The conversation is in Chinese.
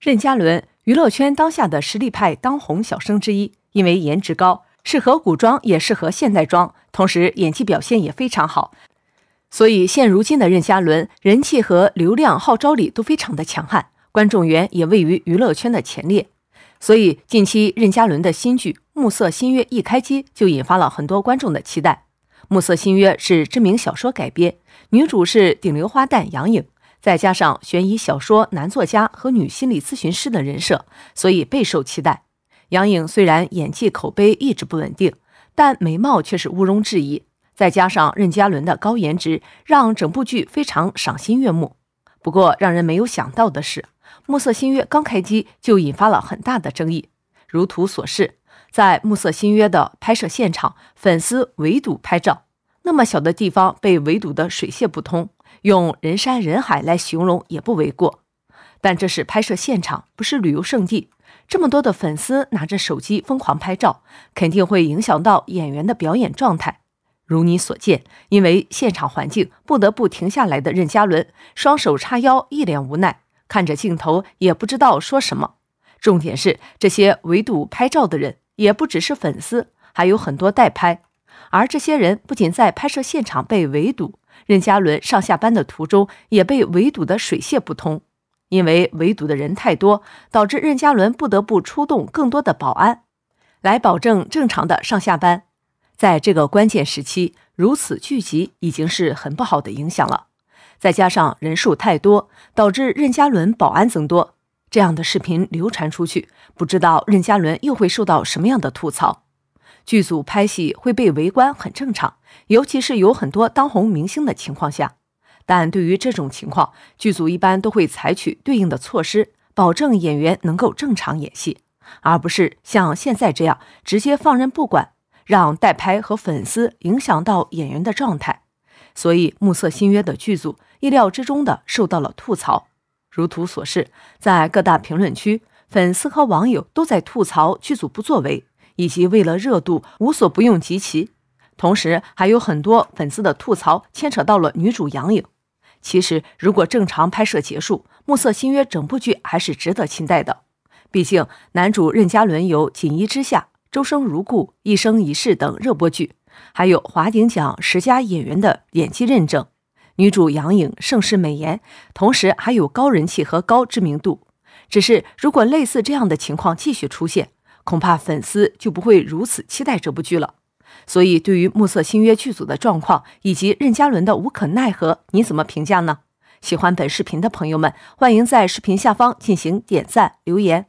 任嘉伦，娱乐圈当下的实力派当红小生之一，因为颜值高，适合古装也适合现代装，同时演技表现也非常好，所以现如今的任嘉伦人气和流量号召力都非常的强悍，观众缘也位于娱乐圈的前列。所以近期任嘉伦的新剧《暮色新约》一开机就引发了很多观众的期待，《暮色新约》是知名小说改编，女主是顶流花旦杨颖。再加上悬疑小说男作家和女心理咨询师的人设，所以备受期待。杨颖虽然演技口碑一直不稳定，但美貌却是毋庸置疑。再加上任嘉伦的高颜值，让整部剧非常赏心悦目。不过，让人没有想到的是，《暮色新约》刚开机就引发了很大的争议。如图所示，在《暮色新约》的拍摄现场，粉丝围堵拍照，那么小的地方被围堵得水泄不通。用人山人海来形容也不为过，但这是拍摄现场，不是旅游胜地。这么多的粉丝拿着手机疯狂拍照，肯定会影响到演员的表演状态。如你所见，因为现场环境，不得不停下来的任嘉伦，双手叉腰，一脸无奈，看着镜头也不知道说什么。重点是，这些围堵拍照的人也不只是粉丝，还有很多代拍，而这些人不仅在拍摄现场被围堵。任嘉伦上下班的途中也被围堵得水泄不通，因为围堵的人太多，导致任嘉伦不得不出动更多的保安，来保证正常的上下班。在这个关键时期，如此聚集已经是很不好的影响了，再加上人数太多，导致任嘉伦保安增多。这样的视频流传出去，不知道任嘉伦又会受到什么样的吐槽。剧组拍戏会被围观很正常，尤其是有很多当红明星的情况下。但对于这种情况，剧组一般都会采取对应的措施，保证演员能够正常演戏，而不是像现在这样直接放任不管，让代拍和粉丝影响到演员的状态。所以，《暮色新约》的剧组意料之中的受到了吐槽。如图所示，在各大评论区，粉丝和网友都在吐槽剧组不作为。以及为了热度无所不用其极，同时还有很多粉丝的吐槽牵扯到了女主杨颖。其实，如果正常拍摄结束，《暮色新约》整部剧还是值得期待的。毕竟，男主任嘉伦有《锦衣之下》《周生如故》《一生一世》等热播剧，还有华鼎奖十佳演员的演技认证；女主杨颖盛世美颜，同时还有高人气和高知名度。只是，如果类似这样的情况继续出现，恐怕粉丝就不会如此期待这部剧了。所以，对于《暮色新约》剧组的状况以及任嘉伦的无可奈何，你怎么评价呢？喜欢本视频的朋友们，欢迎在视频下方进行点赞留言。